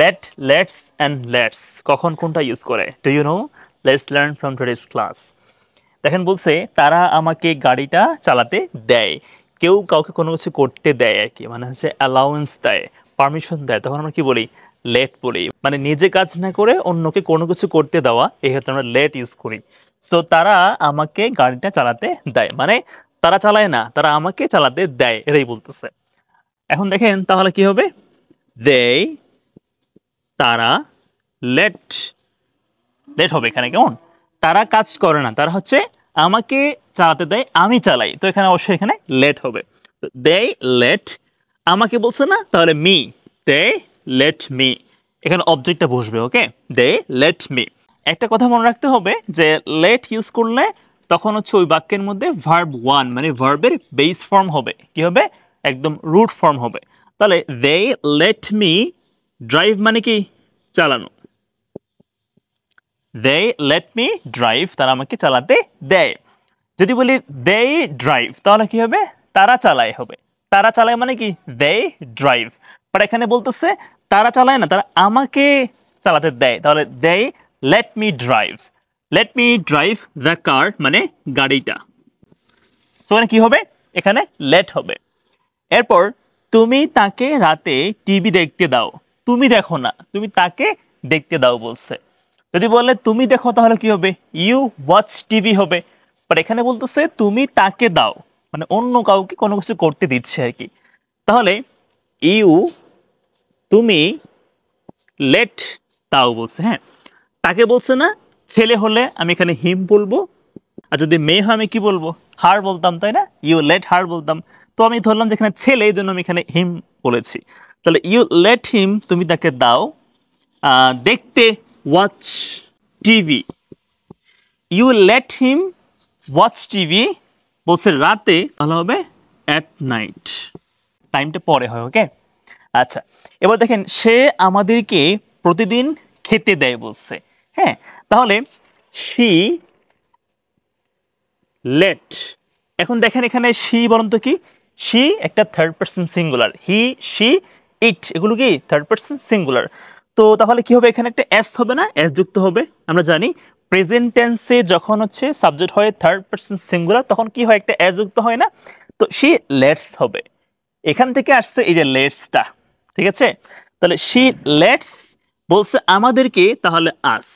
late let's and let's কখন কোনটা use করে do you know let's learn from today's class দেখেন বলছে তারা আমাকে গাড়িটা চালাতে দেয় কেউ কাউকে কোনো কিছু করতে দেয় আর কি মানে হচ্ছে অ্যালাউন্স দেয় পারমিশন দেয় তখন আমরা কি বলি লেট বলি মানে নিজে কাজ না করে অন্যকে কোনো কিছু করতে দেওয়া এক্ষেত্রে আমরা লেট ইউজ করি সো তারা আমাকে গাড়িটা চালাতে দেয় মানে তারা চালায় না তারা আমাকে চালাতে দেয় এটাই বলতেছে এখন দেখেন তাহলে কি হবে দেয় তারা লেট লেট হবে এখানে কেমন তারা কাজ করে না তারা হচ্ছে আমাকে চালাতে দেয় আমি চালাই তো এখানে অবশ্যই এখানে লেট হবে দে লেট আমাকে বলছে না তাহলে মি দে লেট মি এখানে অবজেক্টটা বসবে ওকে দে লেট মি একটা কথা মনে রাখতে হবে যে লেট ইউজ করলে তখন হচ্ছে ওই বাক্যের মধ্যে ভার্ব ওয়ান মানে ভার্বের বেস ফর্ম হবে কি হবে একদম রুট ফর্ম হবে তাহলে দে লেট মি ড্রাইভ মানে কি চালানো দেয় লেট মি ড্রাইভ তারা আমাকে চালাতে দেয় যদি বলি দেয় ড্রাইভ তাহলে কি হবে তারা চালায় হবে তারা চালায় মানে কি দেয় ড্রাইভ বাট এখানে বলতেছে তারা চালায় না তারা আমাকে চালাতে দেয় তাহলে দেয় let me drive let me drive the car মানে গাড়িটা তো এখানে কি হবে এখানে লেট হবে এরপর তুমি তাকে রাতে টিভি দেখতে দাও তুমি দেখো না তুমি তাকে দেখতে দাও বলছে যদি বলে তুমি দেখো তাহলে কি হবে ইউ ওয়াচ টিভি হবে বাট এখানে বলতেছে তুমি তাকে দাও মানে অন্য কাউকে কোনো কিছু করতে দিচ্ছে আর কি তাহলে ইউ তুমি লেট তাও বলছে হ্যাঁ তাকে বলছে না ছেলে হলে আমি এখানে হিম বলবো আর যদি মেয়ে হয় আমি কি বলবো হার বলতাম তাই না ইউ লেট হার বলতাম তো আমি ধরলাম যেখানে ছেলে এই জন্য আমি এখানে হিম বলেছি তাহলে ইউ লেট হিম তুমি তাকে দাও দেখতে watch TV you let him watch TV বলছে রাতে তাহলে হবে অ্যাট নাইট টাইমটা পরে হয় ওকে আচ্ছা এবার দেখেন সে আমাদেরকে প্রতিদিন খেতে দেয় বলছে হ্যাঁ তাহলে সি লেট এখন দেখেন এখানে শি বরন্ত কি শি একটা third person singular he she it এগুলো কি থার্ড পার্সন সিঙ্গুলার তো তাহলে কি হবে এখানে একটা এস হবে না এস যুক্ত হবে আমরা জানি প্রেজেন্ট টেন্সে যখন হচ্ছে সাবজেক্ট হয় থার্ড পার্সন সিঙ্গুলার তখন কি হয় একটা এস যুক্ত হয় না তো সি লেটস হবে এখান থেকে আসছে এই যে লেটসটা ঠিক আছে তাহলে সি লেটস বলছে আমাদেরকে তাহলে আস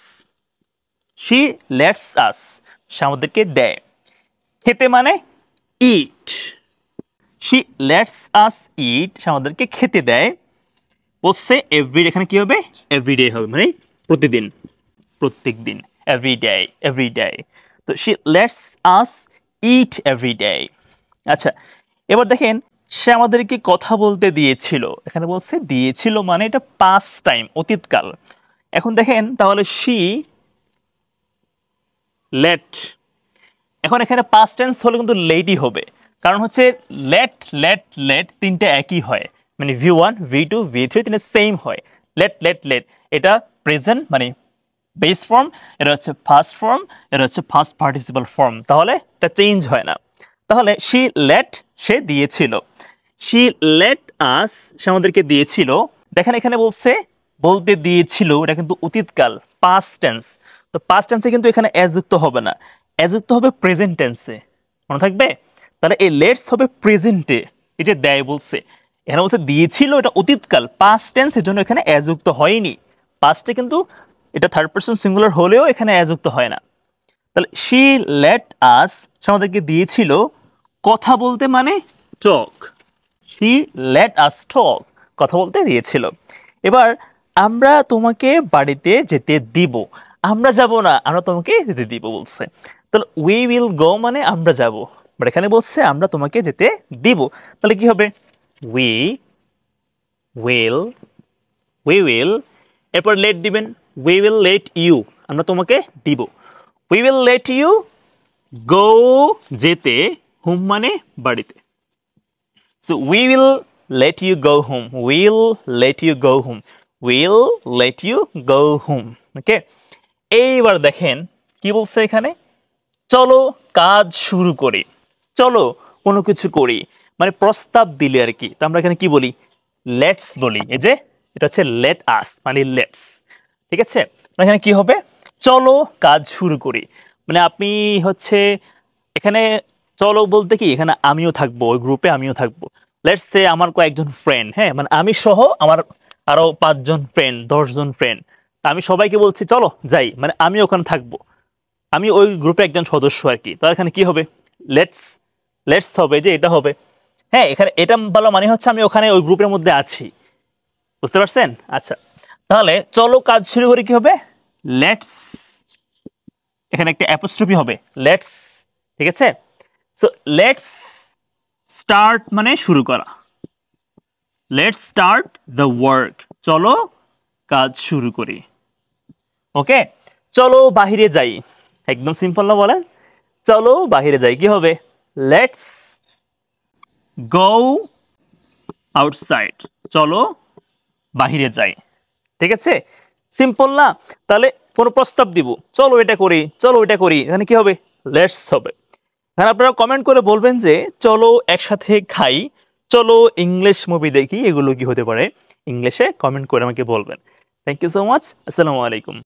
সি লেটস আস সে আমাদেরকে দেয় খেতে মানে ইট শি লেটস আস ইট সে আমাদেরকে খেতে দেয় বলছে এভরি এখানে কি হবে এভরিডে হবে মানে প্রতিদিন প্রত্যেক দিন এভরি ডে এভরি ডে তো she let's us eat every day আচ্ছা এবার দেখেন সে আমাদেরকে কথা বলতে দিয়েছিল এখানে বলছে দিয়েছিল মানে এটা পাস টাইম অতীতকাল এখন দেখেন তাহলে শি লেট এখন এখানে পাস টেন্স হলে কিন্তু লেটই হবে কারণ হচ্ছে লেট লেট লেট তিনটা একই হয় মানে V one V two V three তিনটা সেম হয় লেট লেট লেট এটা প্রেজেন্ট মানে বেস ফর্ম এটা হচ্ছে ফার্স্ট ফর্ম এটা হচ্ছে ফার্স্ট পার্টিসিপাল ফর্ম তাহলে এটা চেঞ্জ হয় না তাহলে সি লেট সে দিয়েছিল সি লেট আস সে আমাদেরকে দিয়েছিল দেখেন এখানে বলছে বলতে দিয়েছিল এটা কিন্তু অতীতকাল পাস্ট টেন্স তো পাস্ট টেন্সে কিন্তু এখানে অ্যাযুক্ত হবে না অ্যাযুক্ত হবে প্রেজেন্ট টেন্সে মনে থাকবে তাহলে এই লেটস হবে প্রেজেন্টে এই যে দেয় বলছে এখানে বলছে দিয়েছিল এটা অতীতকাল পাস্ট টেন্স এর জন্য এখানে অ্যাযুক্ত হয়নি পাস্টে কিন্তু এটা থার্ড পার্সন সিঙ্গুলার হলেও এখানে অ্যাযুক্ত হয় না তাহলে শি লেট আস আমাদেরকে দিয়েছিল কথা বলতে মানে টক শি লেট আস টক কথা বলতে দিয়েছিল এবার আমরা তোমাকে বাড়িতে যেতে দিব আমরা যাব না আমরা তোমাকে যেতে দিব বলছে তাহলে উই উইল গো মানে আমরা যাব বাট এখানে বলছে আমরা তোমাকে যেতে দিব তাহলে কি হবে উই উইল উই উইল এরপর লেট দিবেন উই উইল লেট ইউ আমরা তোমাকে দিব we will let you go যেতে হোম মানে বাড়িতে so we will let you go home will let you go home will let you go home okay এইবার দেখেন কি বলছে এখানে চলো কাজ শুরু করি চলো কোনো কিছু করি মানে প্রস্তাব দিলে আর কি তো আমরা এখানে কি বলি লেটস বলি এই যে এটা হচ্ছে লেট আস মানে লেটস ঠিক আছে এখানে কি হবে চলো কাজ শুরু করি মানে আপনি হচ্ছে এখানে চলো বলতে কি এখানে আমিও থাকবো ওই গ্রুপে আমিও থাকবো লেটস সে আমার কয়েকজন ফ্রেন্ড হ্যাঁ মানে আমি সহ আমার আরও পাঁচজন ফ্রেন্ড দশজন ফ্রেন্ড আমি সবাইকে বলছি চলো যাই মানে আমি ওখানে থাকবো আমি ওই গ্রুপে একজন সদস্য আর কি তো এখানে কি হবে লেটস লেটস হবে যে এটা হবে হ্যাঁ এখানে এটা বলা মানে হচ্ছে আমি ওখানে ওই গ্রুপের মধ্যে আছি বুঝতে পারছেন আচ্ছা তাহলে চলো কাজ শুরু করে কি হবে লেটস এখানে একটা অ্যাপোস্ট্রফি হবে লেটস ঠিক আছে সো লেটস স্টার্ট মানে শুরু করা লেটস স্টার্ট দ্য ওয়ার্ক চলো কাজ শুরু করি ওকে চলো বাহিরে যাই একদম সিম্পল না বলেন চলো বাহিরে যাই কি হবে লেটস গো আউটসাইড চলো বাহিরে যাই ঠিক আছে সিম্পল না তাহলে কোনো প্রস্তাব দিব চলো এটা করি চলো এটা করি এখানে কি হবে লেটস হবে এখানে আপনারা কমেন্ট করে বলবেন যে চলো একসাথে খাই চলো ইংলিশ মুভি দেখি এগুলো কি হতে পারে ইংলিশে কমেন্ট করে আমাকে বলবেন থ্যাংক ইউ সো মাচ আসসালামু আলাইকুম